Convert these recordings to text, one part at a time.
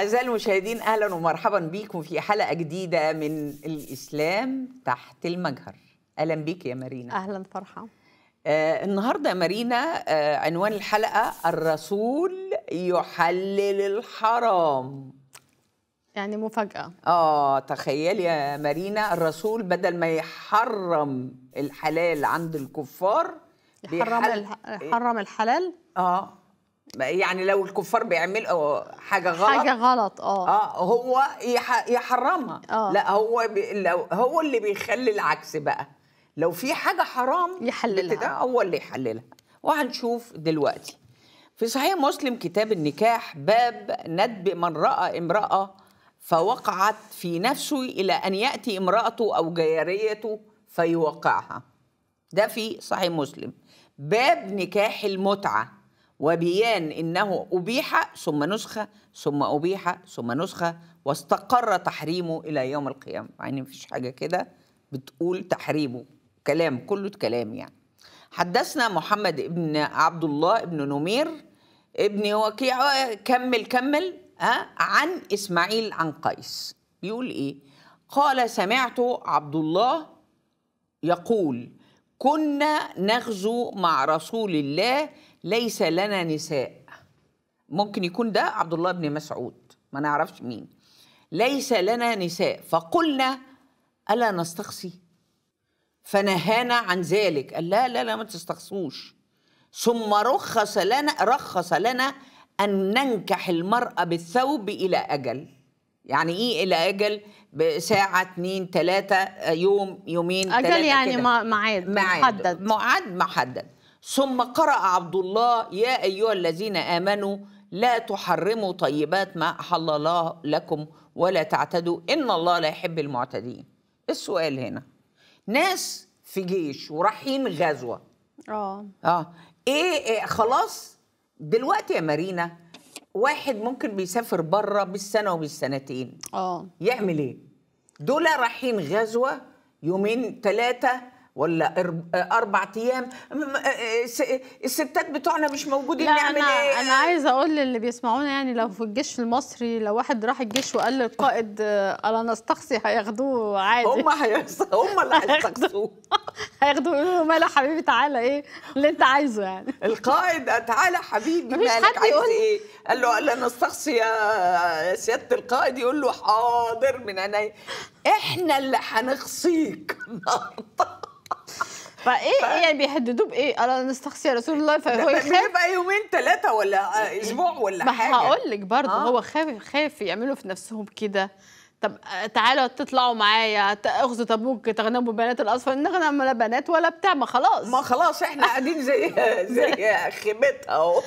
أعزائي المشاهدين أهلا ومرحبا بكم في حلقة جديدة من الإسلام تحت المجهر أهلا بك يا مارينا أهلا فرحة آه النهاردة يا مارينا آه عنوان الحلقة الرسول يحلل الحرام يعني مفاجأة آه تخيل يا مارينا الرسول بدل ما يحرم الحلال عند الكفار يحرم, بيحل... يحرم الحلال آه يعني لو الكفار بيعملوا حاجه غلط حاجه غلط اه اه هو يحرمها أوه. لا هو بي لو هو اللي بيخلي العكس بقى لو في حاجه حرام يحللها ده هو اللي يحللها وهنشوف دلوقتي في صحيح مسلم كتاب النكاح باب ندب من راى امراه فوقعت في نفسه الى ان ياتي امراته او جاريته فيوقعها ده في صحيح مسلم باب نكاح المتعه وبيان انه ابيح ثم نسخه ثم ابيح ثم نسخه واستقر تحريمه الى يوم القيامه يعني مفيش حاجه كده بتقول تحريمه كلام كله كلام يعني حدثنا محمد ابن عبد الله ابن نمير ابن وكيع آه، كمل كمل ها عن اسماعيل عن قيس بيقول ايه قال سمعت عبد الله يقول كنا نغزو مع رسول الله ليس لنا نساء ممكن يكون ده عبد الله بن مسعود ما نعرفش مين ليس لنا نساء فقلنا الا نستقصي فنهانا عن ذلك قال لا لا لا ما تستقصوش ثم رخص لنا رخص لنا ان ننكح المراه بالثوب الى اجل يعني ايه الى اجل بساعه اتنين ثلاثه يوم يومين اجل يعني ميعاد محدد ميعاد محدد ثم قرأ عبد الله يا ايها الذين امنوا لا تحرموا طيبات ما احل الله لكم ولا تعتدوا ان الله لا يحب المعتدين السؤال هنا ناس في جيش ورايحين غزوه اه اه إيه،, إيه خلاص دلوقتي يا مارينا واحد ممكن بيسافر بره بالسنه وبالسنتين اه يعمل ايه دول رايحين غزوه يومين ثلاثه ولا اربع ايام آه، الستات بتوعنا مش موجودين لا نعمل أنا ايه انا عايزه اقول للي بيسمعونا يعني لو في الجيش المصري لو واحد راح الجيش وقال للقائد آه، انا نستقصي هياخدوه عادي هم هم اللي هيستقصوه هياخدوا يقولوا مالا حبيبي تعالى ايه اللي انت عايزه يعني القائد تعالى حبيبي مالك عايز ايه قال له قال له نستقصي يا سياده القائد يقول له حاضر من عيني احنا اللي هنخصيك فايه إيه ف... يعني بيهددوه بايه؟ انا نستقصي يا رسول الله فهو يخاف بقى يومين ثلاثه ولا اسبوع ولا حاجه ما هقول لك برضه آه. هو خاف خاف يعملوا في نفسهم كده طب آه، تعالوا تطلعوا معايا اغزوا تبوك تغنموا بنات الاصفر نغنم لا بنات ولا بتاع ما خلاص ما خلاص احنا قاعدين زي زي خيمتها اهو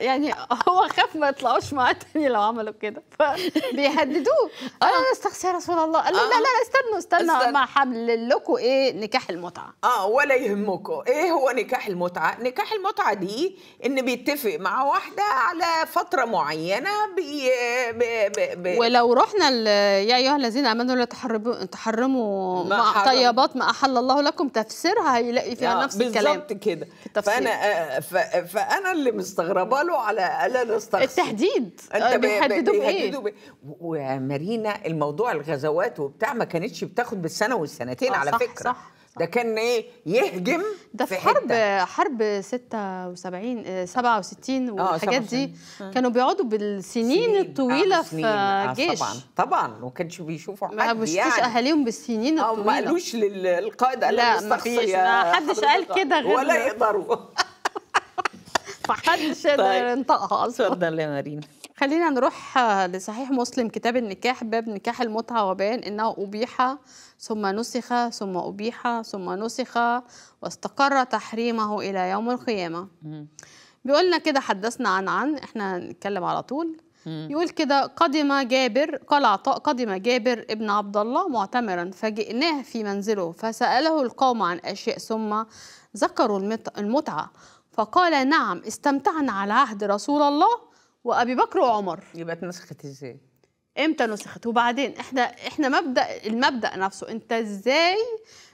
يعني هو خاف ما يطلعوش معاه تاني لو عملوا كده فبيهددوه آه. قال انا استخسي يا رسول الله قال له آه. لا لا لا استنوا استنوا استنى ما حمل لكم ايه نكاح المتعه اه ولا يهمكم ايه هو نكاح المتعه نكاح المتعه دي ان بيتفق مع واحده على فتره معينه بي... بي... بي... بي... ولو رحنا ل... يا ايها الذين امنوا لا تحرموا تحرموا ما مع طيبات ما احل الله لكم تفسيرها هيلاقي فيها آه نفس الكلام بالظبط كده فانا آه، فانا اللي مستغربه بيشتغلوا على ألا نستخسر التهديد انت آه، بيحددوا بايه ومارينا الموضوع الغزوات وبتاع ما كانتش بتاخد بالسنه والسنتين آه، على صح فكره صح ده كان ايه يهجم ده في, حرب حتة. حرب 76 67 آه، والحاجات دي كانوا بيقعدوا بالسنين سنين. الطويله في في آه طبعا طبعا ما كانش بيشوفوا حد ما بيشوفوش يعني. اهاليهم بالسنين الطويله ما قالوش للقائد قال لا ما حدش قال كده غير ولا يقدروا حدش يقدر طيب، ينطقها اصلا اتفضل يا مارين خلينا نروح آه، لصحيح مسلم كتاب النكاح باب نكاح المتعة وبيان أنه أبيح ثم نسخ ثم أبيح ثم نسخ واستقر تحريمه إلى يوم القيامة بيقولنا كده حدثنا عن عن احنا نتكلم على طول يقول كده قدم جابر قال عطاء قدم جابر ابن عبد الله معتمرا فجئناه في منزله فسأله القوم عن أشياء ثم ذكروا المتعة فقال نعم استمتعنا على عهد رسول الله وأبي بكر وعمر يبقى اتنسخت إزاي؟ امتى نسخت وبعدين احنا احنا مبدا المبدا نفسه انت ازاي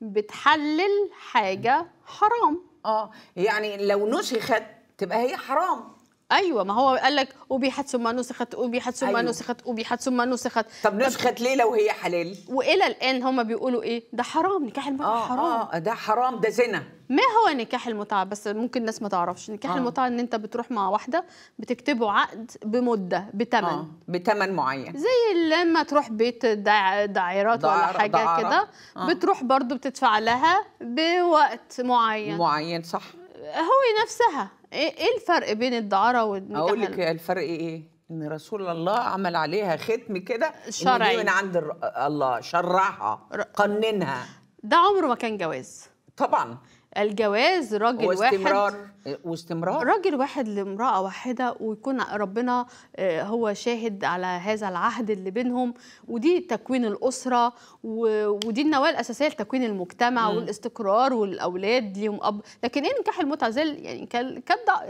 بتحلل حاجه حرام اه يعني لو نسخت تبقى هي حرام ايوه ما هو قال لك ابيحت ثم نسخت ابيحت ثم أيوة. نسخت ابيحت ثم نسخت طب نسخت ليه لو هي حلال والى الان هم بيقولوا ايه ده حرام نكاح المتعه آه حرام اه ده حرام ده زنا ما هو نكاح المتعه بس ممكن الناس ما تعرفش نكاح آه. المتعه ان انت بتروح مع واحده بتكتبوا عقد بمده بتمن آه. بتمن معين زي لما تروح بيت دع... دعيرات ولا حاجه كده آه. بتروح برضو بتدفع لها بوقت معين معين صح هو نفسها إيه،, ايه الفرق بين الدعاره والمكحله اقول لك الفرق ايه ان رسول الله عمل عليها ختم كده شرعي من عند الله شرعها قننها ده عمره ما كان جواز طبعا الجواز راجل واستمرار واحد واستمرار واستمرار راجل واحد لامرأة واحدة ويكون ربنا آه، هو شاهد على هذا العهد اللي بينهم ودي تكوين الأسرة ودي النواة الأساسية لتكوين المجتمع م. والاستقرار والأولاد ليهم أب لكن إيه نكاح المتعة زي يعني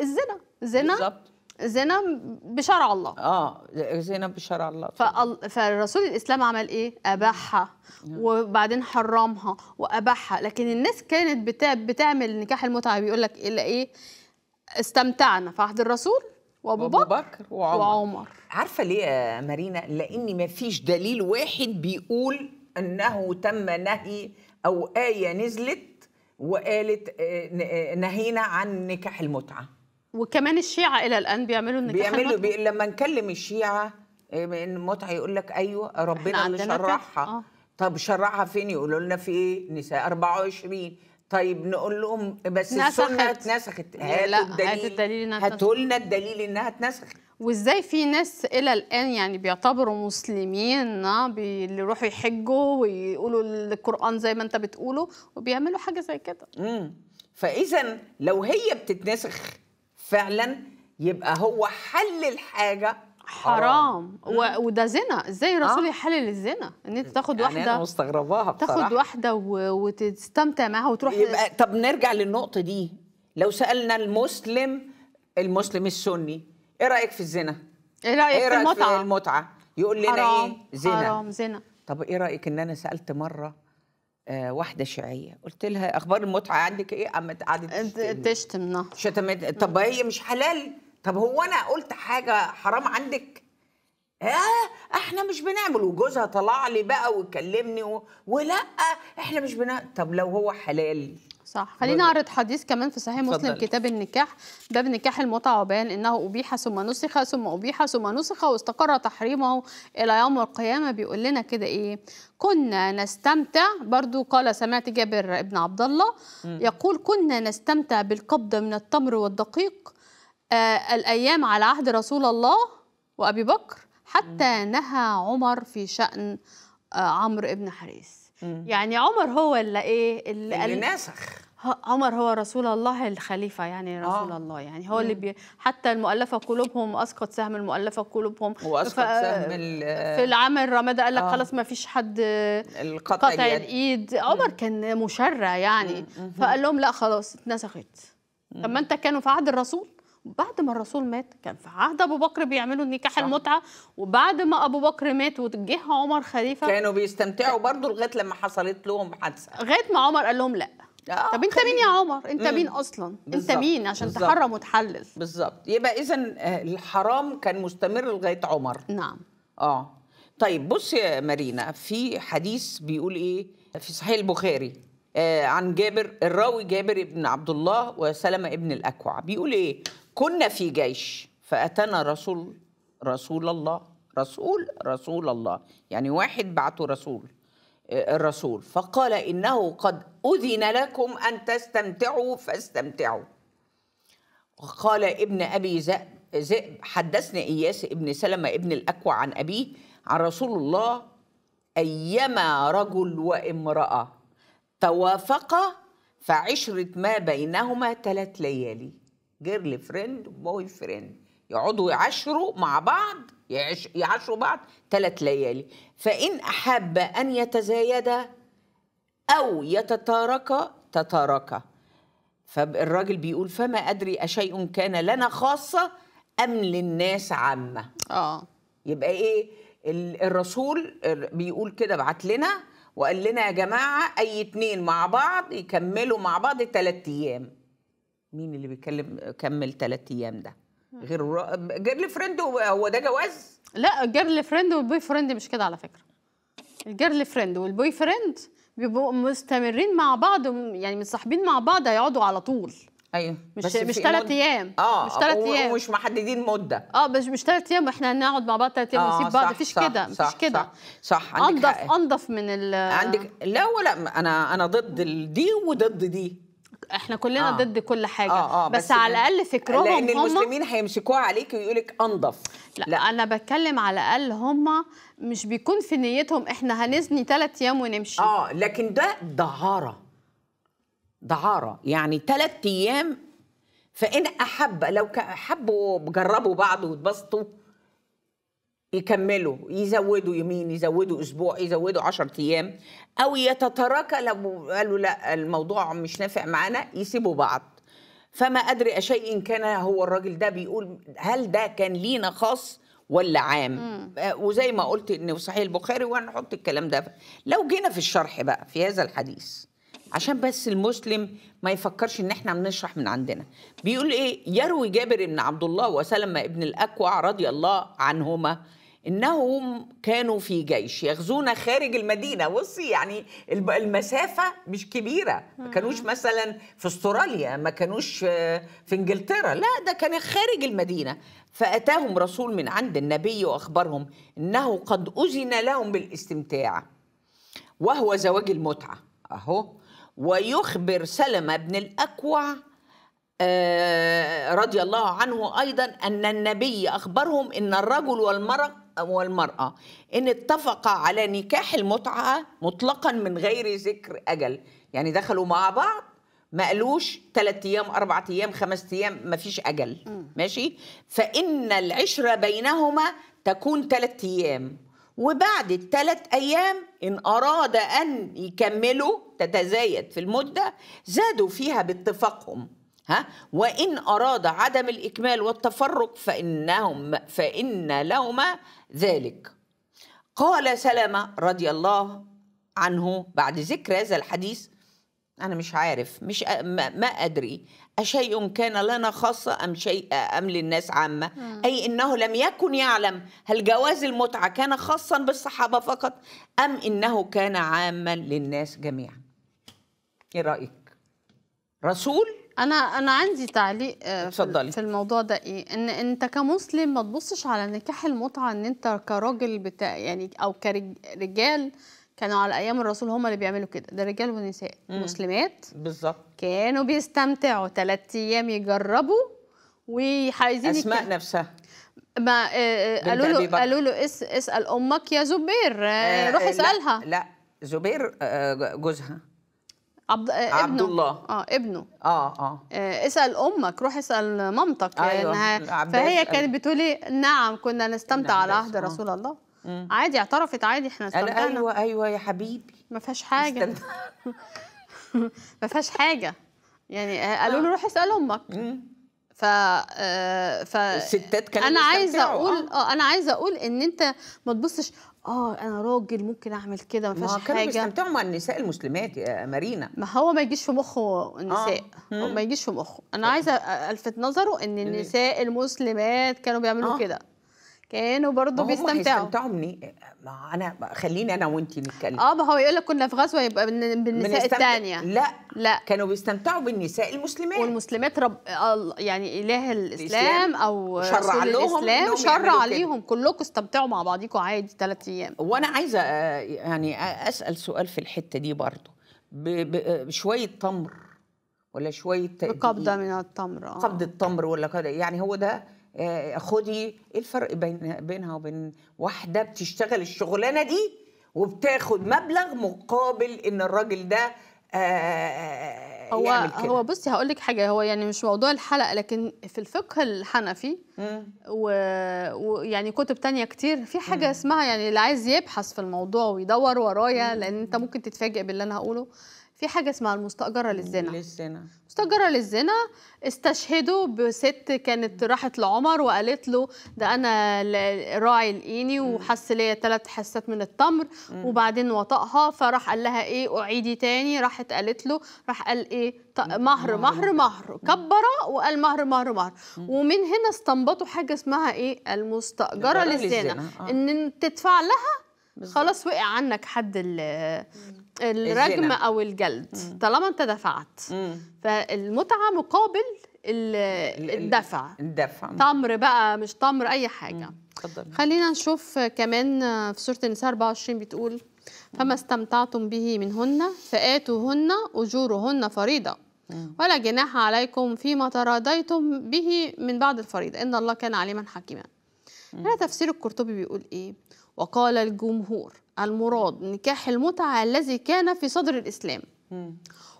الزنا زنا بالظبط زنا بشرع الله اه زنا بشرع الله فال... فالرسول الاسلام عمل ايه اباحها نعم. وبعدين حرمها واباحها لكن الناس كانت بتا... بتعمل نكاح المتعه بيقول لك الا ايه استمتعنا في عهد الرسول وابو بكر, بكر وعمر. وعمر عارفه ليه يا مارينا لان ما فيش دليل واحد بيقول انه تم نهي او ايه نزلت وقالت آه، آه، نهينا عن نكاح المتعه وكمان الشيعة إلى الآن بيعملوا النكاح بيعملوا بي... لما نكلم الشيعة إيه، من متعة يقول لك أيوه ربنا اللي شرعها آه. طب شرعها فين يقولوا لنا في إيه نساء 24 طيب نقول لهم بس نسخت. السنة اتنسخت هاتوا الدليل, الدليل هاتوا لنا الدليل إنها اتنسخت وازاي في ناس الى الان يعني بيعتبروا مسلمين آه، اللي يروحوا يحجوا ويقولوا القران زي ما انت بتقوله وبيعملوا حاجه زي كده امم فاذا لو هي بتتنسخ فعلا يبقى هو حل الحاجه حرام, حرام. وده زنا ازاي الرسول آه. يحلل الزنا ان انت تاخد يعني واحده انا مستغرباها بصراحه تاخد واحده و... وتستمتع معاها وتروح يبقى طب نرجع للنقطه دي لو سالنا المسلم المسلم السني ايه رايك في الزنا ايه رايك, إيه رأيك في المتعه في المتعه يقول لنا إيه؟ حرام. ايه زنا حرام زنا طب ايه رايك ان انا سالت مره آه، واحده شيعيه قلت لها اخبار المتعه عندك ايه قامت قعدت تشتم نعم. شتمت طب هي مش حلال طب هو انا قلت حاجه حرام عندك اه احنا مش بنعمل وجوزها طلع لي بقى وكلمني و... ولا احنا مش بنعمل طب لو هو حلال صح خلينا اعرض حديث كمان في صحيح مسلم كتاب النكاح باب نكاح المتعه وبيان انه ابيح ثم نسخ ثم ابيح ثم نسخ واستقر تحريمه الى يوم القيامه بيقول لنا كده ايه كنا نستمتع برضو قال سمعت جابر ابن عبد الله يقول كنا نستمتع بالقبض من التمر والدقيق آه الايام على عهد رسول الله وابي بكر حتى نهى عمر في شان آه عمرو ابن حريث يعني عمر هو اللي ايه اللي, اللي نسخ عمر هو رسول الله الخليفه يعني آه. رسول آه. الله يعني هو اللي بي حتى المؤلفه قلوبهم اسقط سهم المؤلفه قلوبهم واسقط سهم في العام الرمادة قال لك آه. خلاص ما فيش حد قطع الايد عمر مم. كان مشرع يعني مم. فقال لهم لا خلاص اتنسخت طب ما انت كانوا في عهد الرسول بعد ما الرسول مات كان في عهد ابو بكر بيعملوا صح. المتعه وبعد ما ابو بكر مات وجه عمر خليفه كانوا بيستمتعوا برضه لغايه لما حصلت لهم حادثه لغايه ما عمر قال لهم لا آه طب انت مين يا عمر انت مم. مين اصلا بالزبط. انت مين عشان بالزبط. تحرم وتحلل بالظبط يبقى اذا آه، الحرام كان مستمر لغايه عمر نعم اه طيب بص يا مارينا في حديث بيقول ايه في صحيح البخاري آه عن جابر الراوي جابر بن عبد الله وسلمة ابن الأكوع بيقول ايه كنا في جيش فأتانا رسول رسول الله رسول رسول الله يعني واحد بعته رسول آه، الرسول فقال إنه قد أذن لكم أن تستمتعوا فاستمتعوا وقال ابن أبي ذئب حدثنا إياس ابن سلمة ابن الأكوع عن أبيه عن رسول الله أيما رجل وامرأة توافقا فعشرة ما بينهما ثلاث ليالي جيرل فريند وبوي فريند يقعدوا يعاشروا مع بعض يعاشروا بعض ثلاث ليالي فإن أحب أن يتزايدا أو يتتاركا تتاركا فالراجل بيقول فما أدري أشيء كان لنا خاصة أم للناس عامة آه يبقى إيه الرسول بيقول كده بعت لنا وقال لنا يا جماعة أي اتنين مع بعض يكملوا مع بعض ثلاث أيام مين اللي بيتكلم كمل ثلاث ايام ده غير جيرل فريند هو ده جواز لا الجيرل فريند والبوي فريند مش كده على فكره الجيرل فريند والبوي فريند بيبقوا مستمرين مع بعض يعني متصاحبين مع بعض هيقعدوا على طول ايوه مش مش ثلاث ايام اه مش ثلاث ايام ومش محددين مده اه بس مش ثلاث ايام احنا هنقعد مع بعض ثلاث ايام آه، ونسيب بعض مفيش كده مفيش كده صح, صح عندك انضف انضف من ال عندك لا ولا انا انا ضد دي وضد دي احنا كلنا آه. ضد كل حاجه آه آه بس, بس على الاقل فكرهم لان المسلمين هيمسكوها عليك ويقولك انضف لا, لا انا بتكلم على الاقل هم مش بيكون في نيتهم احنا هنزني ثلاث ايام ونمشي اه لكن ده دعاره دعاره يعني ثلاث ايام فان احب لو احبوا جربوا بعض واتبسطوا يكملوا يزودوا يومين يزودوا اسبوع يزودوا 10 ايام او يتتراكى لو قالوا لا الموضوع مش نافع معانا يسيبوا بعض فما ادري ان كان هو الراجل ده بيقول هل ده كان لينا خاص ولا عام مم. آه، وزي ما قلت ان صحيح البخاري وهنحط الكلام ده لو جينا في الشرح بقى في هذا الحديث عشان بس المسلم ما يفكرش ان احنا بنشرح من عندنا بيقول ايه يروي جابر بن عبد الله وسلمة ابن الاكوع رضي الله عنهما انهم كانوا في جيش يغزونا خارج المدينه بصي يعني المسافه مش كبيره ما كانوش مثلا في استراليا ما كانوش في انجلترا لا ده كان خارج المدينه فاتاهم رسول من عند النبي واخبرهم انه قد اذن لهم بالاستمتاع وهو زواج المتعه اهو ويخبر سلمه بن الاكوع آه، رضي الله عنه ايضا ان النبي اخبرهم ان الرجل والمرأة والمرأة إن اتفقا على نكاح المتعة مطلقا من غير ذكر أجل يعني دخلوا مع بعض ما قالوش ثلاث أيام أربع أيام خمس أيام ما فيش أجل م. ماشي فإن العشرة بينهما تكون ثلاث أيام وبعد الثلاث أيام إن أراد أن يكملوا تتزايد في المدة زادوا فيها باتفاقهم ها وإن أراد عدم الإكمال والتفرق فإنهم فإن لهما ذلك قال سلامه رضي الله عنه بعد ذكر هذا الحديث أنا مش عارف مش ما أدري أشيء كان لنا خاصة أم شيء أم للناس عامة أي إنه لم يكن يعلم هل جواز المتعة كان خاصا بالصحابة فقط أم إنه كان عاما للناس جميعا إيه رأيك رسول انا انا عندي تعليق آه، اتفضلي في الموضوع ده ايه ان انت كمسلم ما تبصش على نكاح المتعه ان انت كراجل بتاع يعني او كرجال كانوا على ايام الرسول هم اللي بيعملوا كده ده رجال ونساء مم. مسلمات بالظبط كانوا بيستمتعوا ثلاث ايام يجربوا وعايزين اسماء يك... نفسها ما آه، آه، قالوا له قالوا له اس... اسال امك يا زبير آه روح اسالها لا, لا زبير جوزها عبد عبد الله اه ابنه آه، آه،, اه اه اسال امك روح اسال مامتك أيوة. لانها فهي كانت أيوه. بتقولي نعم كنا نستمتع نعم على عهد آه. رسول الله مم. عادي اعترفت عادي احنا استمتعنا ايوه ايوه يا حبيبي ما فيهاش حاجه ما فيهاش حاجه يعني آه، قالوا له روح اسال امك مم. ف ف الستات كانوا انا عايزه اقول اه انا عايزه اقول ان انت ما تبصش اه انا راجل ممكن اعمل كده ما فيش حاجه ما كانوا بيستمتعوا مع النساء المسلمات يا مارينا ما هو ما يجيش في مخه النساء آه. ما يجيش في مخه انا عايزه الفت نظره ان النساء المسلمات كانوا بيعملوا آه. كده كانوا برضو بيستمتعوا بيستمتعوا مني ما انا خليني انا وانتي نتكلم اه ما هو يقول لك كنا في غزوه يبقى بالنساء الثانيه لا لا كانوا بيستمتعوا بالنساء المسلمات والمسلمات رب آه، يعني اله الاسلام, الإسلام او شرع لهم شرع عليهم كلكم استمتعوا مع بعضيكوا عادي ثلاث ايام وانا عايزه آه، يعني اسال سؤال في الحته دي برضو بشويه آه، تمر ولا شويه قبضه من التمر اه قبضه تمر ولا كده يعني هو ده آه، خدي ايه الفرق بين بينها وبين واحده بتشتغل الشغلانه دي وبتاخد مبلغ مقابل ان الراجل ده آه، آه، هو هو بصي هقول لك حاجه هو يعني مش موضوع الحلقه لكن في الفقه الحنفي ويعني كتب تانية كتير في حاجه اسمها يعني اللي عايز يبحث في الموضوع ويدور ورايا لان انت ممكن تتفاجئ باللي انا هقوله في حاجه اسمها المستاجره للزنا للزنا مستاجره للزنا استشهدوا بست كانت راحت لعمر وقالت له ده انا راعي لقيني وحس ليا ثلاث حسات من التمر وبعدين وطأها فراح قال لها ايه اعيدي تاني راحت قالت له راح قال ايه مهر مهر مهر كبر وقال مهر مهر مهر ومن هنا استنبطوا حاجه اسمها ايه المستاجره للزنا آه. ان تدفع لها بالزبط. خلاص وقع عنك حد الرجم او الجلد مم. طالما انت دفعت مم. فالمتعه مقابل الدفع الدفع تمر بقى مش تمر اي حاجه اتفضل خلينا نشوف كمان في سوره النساء 24 بتقول فما استمتعتم به منهن فاتوهن اجورهن فريضه ولا جناح عليكم فيما تراضيتم به من بعد الفريضه ان الله كان عليما حكيما هنا تفسير القرطبي بيقول ايه وقال الجمهور المراد نكاح المتعة الذي كان في صدر الإسلام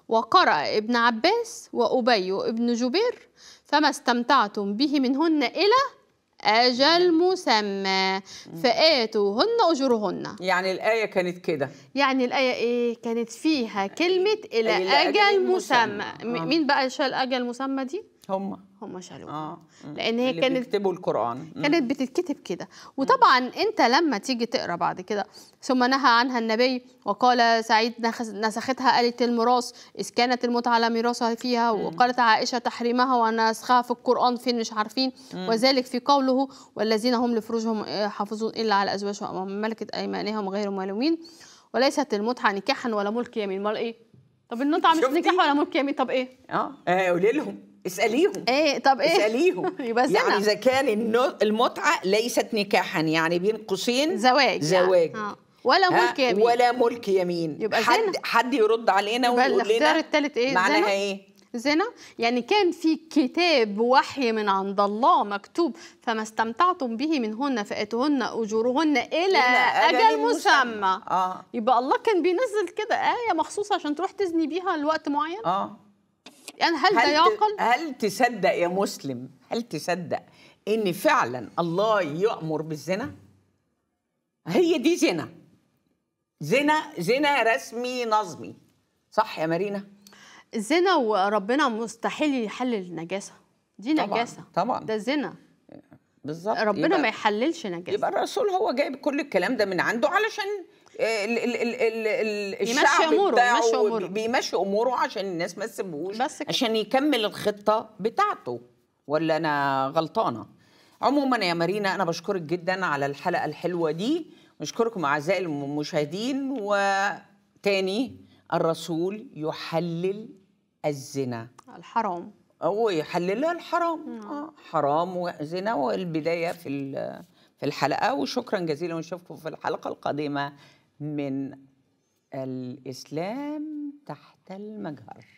وقرأ ابن عباس وأبي ابن جبير فما استمتعتم به منهن إلى أجل مسمى فآتوهن أجرهن يعني الآية كانت كده يعني الآية إيه كانت فيها كلمة إلى أجل, أجل مسمى, مسمى. آه. مين بقى شال أجل مسمى دي؟ هم هم شالوها آه. لان هي اللي كانت بيكتبوا القران كانت بتتكتب كده وطبعا انت لما تيجي تقرا بعد كده ثم نهى عنها النبي وقال سعيد نسختها آلة المراس إذ كانت المتعة لم ميراثها فيها وقالت عائشة تحريمها ونسخها في القرآن فين مش عارفين وذلك في قوله والذين هم لفروجهم حافظون إلا على أزواجهم ملكه ملكت أيمانهم غير ملومين وليست المتعة نكاحا ولا ملك يمين امال إيه؟ طب النطعه مش نكاح ولا ملك يمين طب إيه؟ اه, آه، قولي لهم اساليهم ايه طب ايه اساليهم يبقى يعني اذا كان المتعه ليست نكاحا يعني بين قوسين زواج زواج يعني. آه. ولا ملك يمين ولا ملك يمين يبقى حد زنا. حد يرد علينا ويقول لنا الاختيار الثالث ايه معناها ايه زنا يعني كان في كتاب وحي من عند الله مكتوب فما استمتعتم به منهن فاتهن اجورهن الى اجل مسمى آه. يبقى الله كان بينزل كده ايه مخصوصه عشان تروح تزني بيها لوقت معين اه يعني هل, هل ده يعقل؟ هل تصدق يا مسلم هل تصدق ان فعلا الله يأمر بالزنا؟ هي دي زنا زنا زنا رسمي نظمي صح يا مارينا؟ الزنا وربنا مستحيل يحلل النجاسه دي طبعًا نجاسه طبعا ده زنا بالظبط ربنا ما يحللش نجاسه يبقى الرسول هو جايب كل الكلام ده من عنده علشان يمشي اموره يمشي اموره بيمشي اموره عشان الناس ما تسيبهوش عشان يكمل الخطه بتاعته ولا انا غلطانه عموما يا مارينا انا بشكرك جدا على الحلقه الحلوه دي بشكركم اعزائي المشاهدين وتاني الرسول يحلل الزنا الحرام هو يحللها الحرام نعم. آه حرام وزنا والبدايه في في الحلقه وشكرا جزيلا ونشوفكم في الحلقه القادمه من الإسلام تحت المجهر